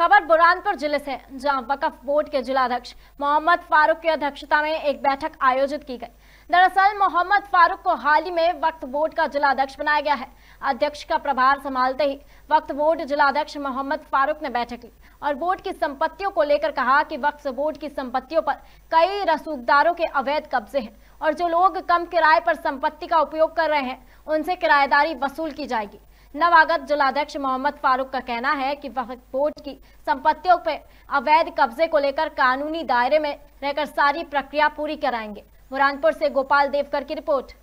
खबर बुरहानपुर जिले से जहां वकफ बोर्ड के जिलाध्यक्ष मोहम्मद फारूक की अध्यक्षता में एक बैठक आयोजित की गई दरअसल मोहम्मद फारूक को हाल ही में वक्त बोर्ड का जिलाध्यक्ष बनाया गया है अध्यक्ष का प्रभार संभालते ही वक्त बोर्ड जिलाध्यक्ष मोहम्मद फारूक ने बैठक ली और बोर्ड की संपत्तियों को लेकर कहा कि वक्त बोर्ड की संपत्तियों पर कई रसूखदारों के अवैध कब्जे हैं और जो लोग कम किराए पर संपत्ति का उपयोग कर रहे हैं उनसे किराएदारी वसूल की जाएगी नवागत जिलाध्यक्ष मोहम्मद फारूक का कहना है कि वक्फ बोर्ड की संपत्तियों पर अवैध कब्जे को लेकर कानूनी दायरे में रहकर सारी प्रक्रिया पूरी कराएंगे बुरानपुर से गोपाल देवकर की रिपोर्ट